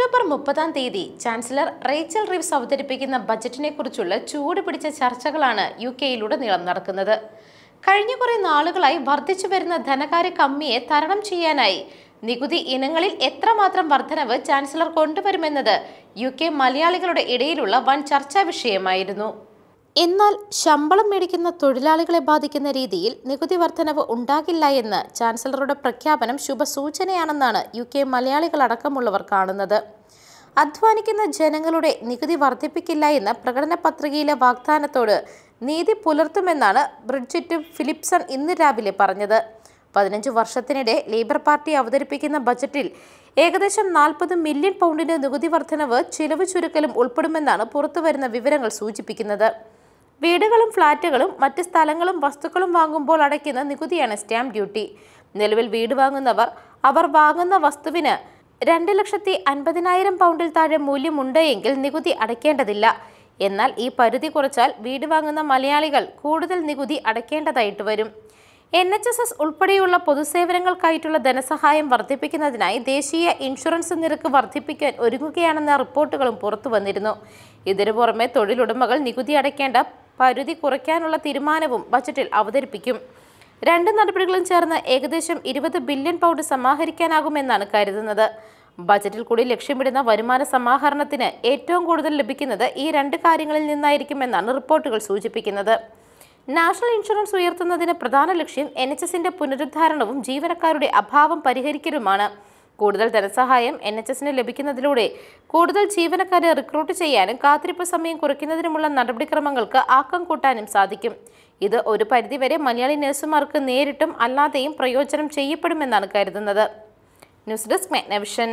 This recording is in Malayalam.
ഒക്ടോബർ മുപ്പതാം തീയതി ചാൻസലർ റേച്ചൽ റീവ്സ് അവതരിപ്പിക്കുന്ന ബജറ്റിനെ കുറിച്ചുള്ള ചൂട് പിടിച്ച ചർച്ചകളാണ് യു നീളം നടക്കുന്നത് കഴിഞ്ഞ കുറേ നാളുകളായി വർദ്ധിച്ചു വരുന്ന ധനകാര്യ കമ്മിയെ തരണം ചെയ്യാനായി നികുതി ഇനങ്ങളിൽ എത്രമാത്രം വർധനവ് ചാൻസലർ കൊണ്ടുവരുമെന്നത് യു കെ മലയാളികളുടെ ഇടയിലുള്ള വൻ ചർച്ചാ വിഷയമായിരുന്നു എന്നാൽ ശമ്പളം മേടിക്കുന്ന തൊഴിലാളികളെ ബാധിക്കുന്ന രീതിയിൽ നികുതി വർധനവ് ഉണ്ടാകില്ല എന്ന് ചാൻസലറുടെ പ്രഖ്യാപനം ശുഭസൂചനയാണെന്നാണ് യു കെ മലയാളികളടക്കമുള്ളവർ കാണുന്നത് അധ്വാനിക്കുന്ന ജനങ്ങളുടെ നികുതി വർദ്ധിപ്പിക്കില്ല എന്ന പ്രകടന പത്രികയിലെ വാഗ്ദാനത്തോട് നീതി പുലർത്തുമെന്നാണ് ബ്രിഡ്ജിറ്റ് ഫിലിപ്സൺ ഇന്ന് രാവിലെ പറഞ്ഞത് പതിനഞ്ച് വർഷത്തിനിടെ ലേബർ പാർട്ടി അവതരിപ്പിക്കുന്ന ബജറ്റിൽ ഏകദേശം നാൽപ്പത് മില്യൺ പൗണ്ടിന്റെ നികുതി വർധനവ് ചിലവ് ചുരുക്കലും ഉൾപ്പെടുമെന്നാണ് പുറത്തുവരുന്ന വിവരങ്ങൾ സൂചിപ്പിക്കുന്നത് വീടുകളും ഫ്ളാറ്റുകളും മറ്റ് സ്ഥലങ്ങളും വസ്തുക്കളും വാങ്ങുമ്പോൾ അടയ്ക്കുന്ന നികുതിയാണ് സ്റ്റാമ്പ് ഡ്യൂട്ടി നിലവിൽ വീട് വാങ്ങുന്നവർ അവർ വാങ്ങുന്ന വസ്തുവിന് രണ്ട് ലക്ഷത്തി അൻപതിനായിരം പൗണ്ടിൽ താഴെ മൂല്യമുണ്ട് എങ്കിൽ നികുതി അടയ്ക്കേണ്ടതില്ല എന്നാൽ ഈ പരിധി കുറച്ചാൽ വീട് വാങ്ങുന്ന മലയാളികൾ കൂടുതൽ നികുതി അടയ്ക്കേണ്ടതായിട്ട് വരും എൻ എച്ച് എസ് എസ് ഉൾപ്പെടെയുള്ള പൊതുസേവനങ്ങൾക്കായിട്ടുള്ള ധനസഹായം വർദ്ധിപ്പിക്കുന്നതിനായി ദേശീയ ഇൻഷുറൻസ് നിരക്ക് വർദ്ധിപ്പിക്കാൻ ഒരുങ്ങുകയാണെന്ന റിപ്പോർട്ടുകളും പുറത്തു വന്നിരുന്നു ഇതിനു പുറമെ തൊഴിലുടമകൾ നികുതി അടയ്ക്കേണ്ട പരിധി കുറയ്ക്കാനുള്ള തീരുമാനവും ബജറ്റിൽ അവതരിപ്പിക്കും രണ്ട് നടപടികളും ചേർന്ന് ഏകദേശം ഇരുപത് ബില്യൺ പൗണ്ട് സമാഹരിക്കാനാകുമെന്നാണ് കരുതുന്നത് ബജറ്റിൽ കൂടി ലക്ഷ്യമിടുന്ന വരുമാന സമാഹരണത്തിന് ഏറ്റവും കൂടുതൽ ലഭിക്കുന്നത് ഈ രണ്ട് കാര്യങ്ങളിൽ നിന്നായിരിക്കുമെന്നാണ് റിപ്പോർട്ടുകൾ സൂചിപ്പിക്കുന്നത് നാഷണൽ ഇൻഷുറൻസ് ഉയർത്തുന്നതിന് പ്രധാന ലക്ഷ്യം എൻ എച്ച് എസിന്റെ പുനരുദ്ധാരണവും ജീവനക്കാരുടെ അഭാവം പരിഹരിക്കലുമാണ് കൂടുതൽ ധനസഹായം എൻ എച്ച് എസിന് ലഭിക്കുന്നതിലൂടെ കൂടുതൽ ജീവനക്കാരെ റിക്രൂട്ട് ചെയ്യാനും കാത്തിരിപ്പ് സമയം കുറയ്ക്കുന്നതിനുമുള്ള നടപടിക്രമങ്ങൾക്ക് ആക്കം കൂട്ടാനും സാധിക്കും ഇത് ഒരു പരിധിവരെ മലയാളി നഴ്സുമാർക്ക് നേരിട്ടും അല്ലാതെയും പ്രയോജനം ചെയ്യപ്പെടുമെന്നാണ് കരുതുന്നത് ന്യൂസ് ഡെസ്ക് മെഗ്നവിഷൻ